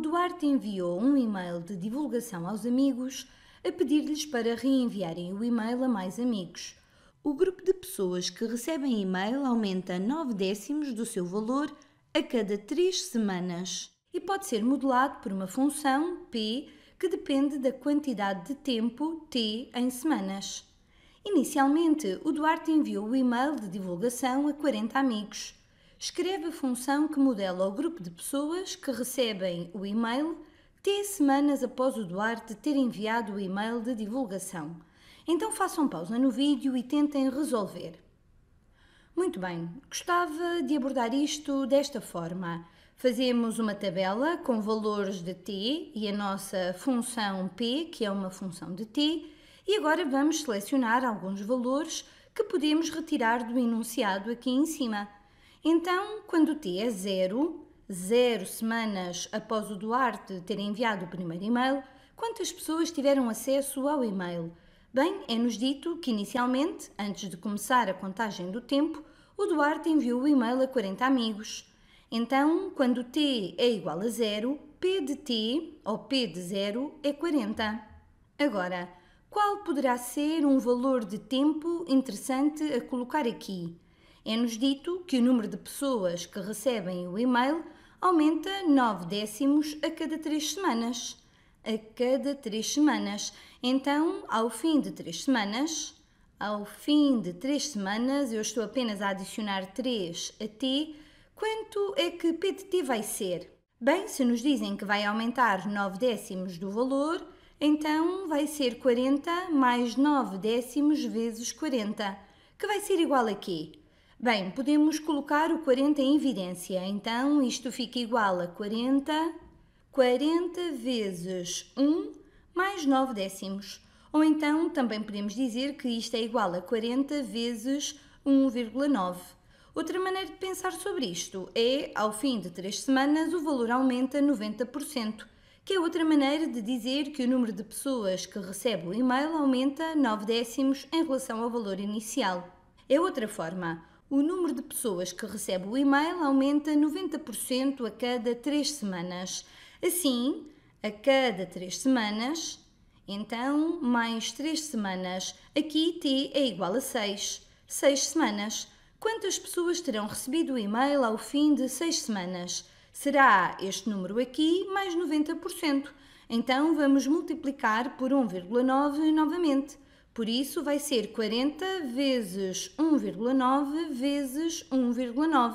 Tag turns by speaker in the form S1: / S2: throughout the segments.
S1: Duarte enviou um e-mail de divulgação aos amigos a pedir-lhes para reenviarem o e-mail a mais amigos. O grupo de pessoas que recebem e-mail aumenta 9 décimos do seu valor a cada 3 semanas e pode ser modelado por uma função P que depende da quantidade de tempo T em semanas. Inicialmente, o Duarte enviou o e-mail de divulgação a 40 amigos escreve a função que modela o grupo de pessoas que recebem o e-mail T semanas após o Duarte ter enviado o e-mail de divulgação. Então façam pausa no vídeo e tentem resolver. Muito bem, gostava de abordar isto desta forma. Fazemos uma tabela com valores de t e a nossa função p, que é uma função de t, e agora vamos selecionar alguns valores que podemos retirar do enunciado aqui em cima. Então, quando T é zero, zero semanas após o Duarte ter enviado o primeiro e-mail, quantas pessoas tiveram acesso ao e-mail? Bem, é-nos dito que inicialmente, antes de começar a contagem do tempo, o Duarte enviou o e-mail a 40 amigos. Então, quando t é igual a zero, p de t, ou p de zero, é 40. Agora, qual poderá ser um valor de tempo interessante a colocar aqui? É-nos dito que o número de pessoas que recebem o e-mail aumenta 9 décimos a cada 3 semanas. A cada 3 semanas. Então, ao fim de 3 semanas, ao fim de 3 semanas, eu estou apenas a adicionar 3 a T, quanto é que P de T vai ser? Bem, se nos dizem que vai aumentar 9 décimos do valor, então vai ser 40 mais 9 décimos vezes 40, que vai ser igual a quê? Bem, podemos colocar o 40 em evidência, então isto fica igual a 40, 40 vezes 1 mais 9 décimos. Ou então também podemos dizer que isto é igual a 40 vezes 1,9. Outra maneira de pensar sobre isto é, ao fim de 3 semanas, o valor aumenta 90%, que é outra maneira de dizer que o número de pessoas que recebe o e-mail aumenta 9 décimos em relação ao valor inicial. É outra forma. O número de pessoas que recebe o e-mail aumenta 90% a cada 3 semanas. Assim, a cada 3 semanas, então mais 3 semanas, aqui t é igual a 6. 6 semanas. Quantas pessoas terão recebido o e-mail ao fim de 6 semanas? Será este número aqui mais 90%. Então vamos multiplicar por 1,9 novamente. Por isso, vai ser 40 vezes 1,9 vezes 1,9.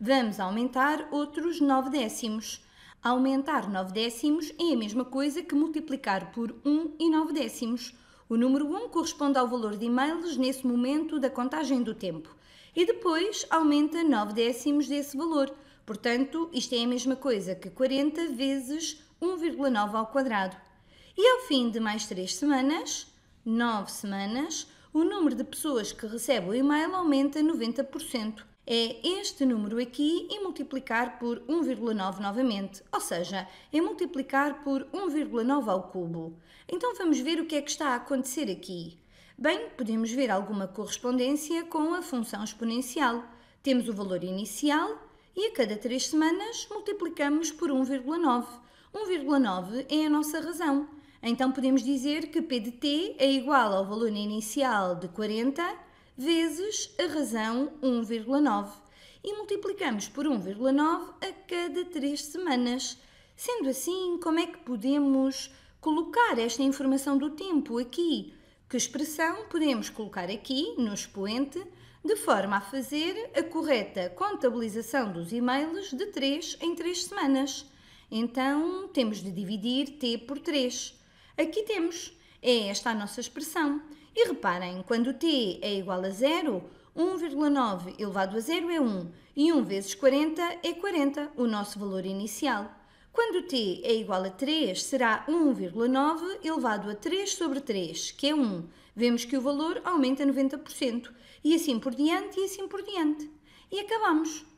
S1: Vamos aumentar outros 9 décimos. Aumentar 9 décimos é a mesma coisa que multiplicar por 1 e 9 décimos. O número 1 corresponde ao valor de e-mails nesse momento da contagem do tempo. E depois aumenta 9 décimos desse valor. Portanto, isto é a mesma coisa que 40 vezes 1,9 ao quadrado. E ao fim de mais 3 semanas, 9 semanas, o número de pessoas que recebe o e-mail aumenta 90%. É este número aqui e multiplicar por 1,9 novamente, ou seja, é multiplicar por 1,9 ao cubo. Então vamos ver o que é que está a acontecer aqui. Bem, podemos ver alguma correspondência com a função exponencial. Temos o valor inicial e a cada 3 semanas multiplicamos por 1,9. 1,9 é a nossa razão. Então podemos dizer que P de t é igual ao valor inicial de 40 vezes a razão 1,9 e multiplicamos por 1,9 a cada 3 semanas. Sendo assim, como é que podemos colocar esta informação do tempo aqui? Que expressão podemos colocar aqui no expoente de forma a fazer a correta contabilização dos e-mails de 3 em 3 semanas? Então, temos de dividir t por 3. Aqui temos, é esta a nossa expressão. E reparem, quando t é igual a zero, 1,9 elevado a zero é 1 e 1 vezes 40 é 40, o nosso valor inicial. Quando t é igual a 3, será 1,9 elevado a 3 sobre 3, que é 1. Vemos que o valor aumenta 90%, e assim por diante, e assim por diante. E acabamos.